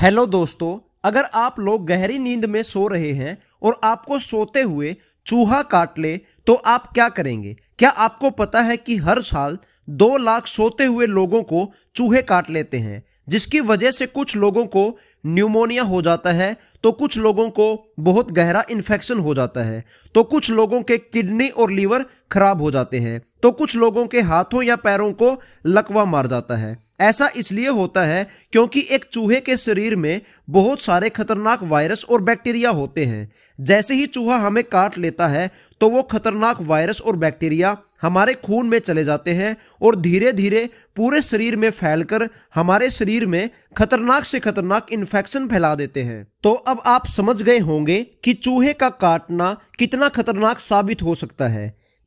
hello दोस्तों अगर आप लोग गहरी नींद में सो रहे हैं और आपको सोते हुए चूहा काट ले तो आप क्या करेंगे क्या आपको पता है कि हर साल दो लाख सोते हुए लोगों को चूहे काट लेते हैं जिसकी वजह से कुछ लोगों को न्यूमोनिया हो जाता है तो कुछ लोगों को बहुत गहरा इन्फेक्शन हो जाता है तो कुछ लोगों के किडनी और लीवर खराब हो जाते हैं तो कुछ लोगों के हाथों या पैरों को लकवा मार जाता है ऐसा इसलिए होता है क्योंकि एक चूहे के शरीर में बहुत सारे खतरनाक वायरस और बैक्टीरिया होते हैं जैसे ही चूहा हमें काट लेता है तो वो खतरनाक वायरस और बैक्टीरिया हमारे खून में चले जाते हैं और धीरे धीरे पूरे शरीर में फैलकर हमारे शरीर में खतरनाक से खतरनाक इन्फेक्शन फैला देते हैं तो अब आप समझ गए होंगे कि चूहे का काटना कितना खतरनाक साबित हो सकता है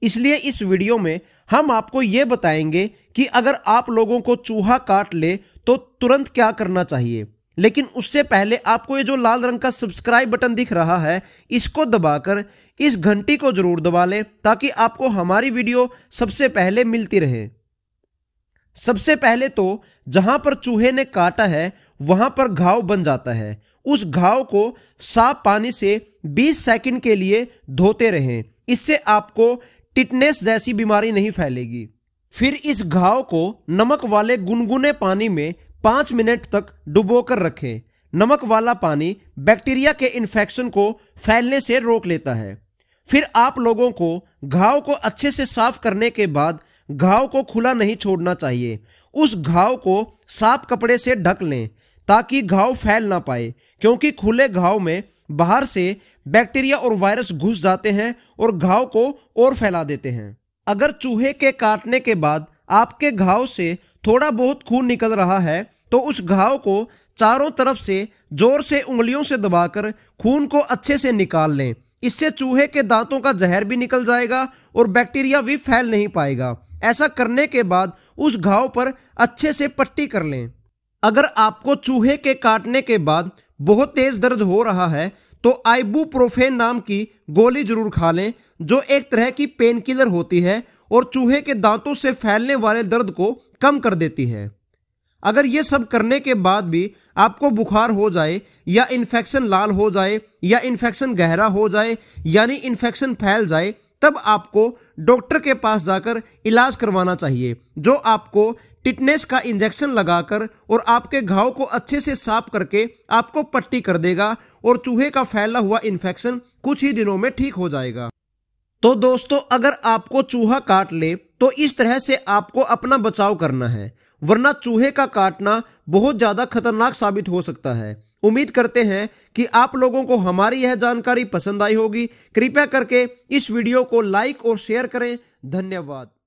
इसलिए इस वीडियो में हम आपको ये बताएंगे कि अगर आप लोगों को चूहा काट ले तो तुरंत क्या करना चाहिए लेकिन उससे पहले आपको ये जो लाल रंग का सब्सक्राइब बटन दिख रहा है इसको दबाकर इस घंटी को जरूर दबा लें ताकि आपको हमारी वीडियो सबसे पहले मिलती रहे सबसे पहले तो जहां पर चूहे ने काटा है वहां पर घाव बन जाता है उस घाव को साफ पानी से 20 सेकंड के लिए धोते रहें इससे आपको टिटनेस जैसी बीमारी नहीं फैलेगी फिर इस घाव को नमक वाले गुनगुने पानी में पाँच मिनट तक डुबो कर रखें नमक वाला पानी बैक्टीरिया के इन्फेक्शन को फैलने से रोक लेता है फिर आप लोगों को घाव को अच्छे से साफ करने के बाद घाव को खुला नहीं छोड़ना चाहिए उस घाव को साफ कपड़े से ढक लें ताकि घाव फैल ना पाए क्योंकि खुले घाव में बाहर से बैक्टीरिया और वायरस घुस जाते हैं और घाव को और फैला देते हैं अगर चूहे के काटने के बाद आपके घाव से थोड़ा बहुत खून निकल रहा है तो उस घाव को चारों तरफ से जोर से उंगलियों से दबाकर खून को अच्छे से निकाल लें इससे चूहे के दांतों का जहर भी निकल जाएगा और बैक्टीरिया भी फैल नहीं पाएगा ऐसा करने के बाद उस घाव पर अच्छे से पट्टी कर लें अगर आपको चूहे के काटने के बाद बहुत तेज दर्द हो रहा है तो आइबू नाम की गोली जरूर खा लें जो एक तरह की पेन होती है और चूहे के दांतों से फैलने वाले दर्द को कम कर देती है अगर ये सब करने के बाद भी आपको बुखार हो जाए या इन्फेक्शन लाल हो जाए या इन्फेक्शन गहरा हो जाए यानी इन्फेक्शन फैल जाए तब आपको डॉक्टर के पास जाकर इलाज करवाना चाहिए जो आपको टिटनेस का इंजेक्शन लगाकर और आपके घाव को अच्छे से साफ करके आपको पट्टी कर देगा और चूहे का फैला हुआ इन्फेक्शन कुछ ही दिनों में ठीक हो जाएगा तो दोस्तों अगर आपको चूहा काट ले तो इस तरह से आपको अपना बचाव करना है वरना चूहे का काटना बहुत ज़्यादा खतरनाक साबित हो सकता है उम्मीद करते हैं कि आप लोगों को हमारी यह जानकारी पसंद आई होगी कृपया करके इस वीडियो को लाइक और शेयर करें धन्यवाद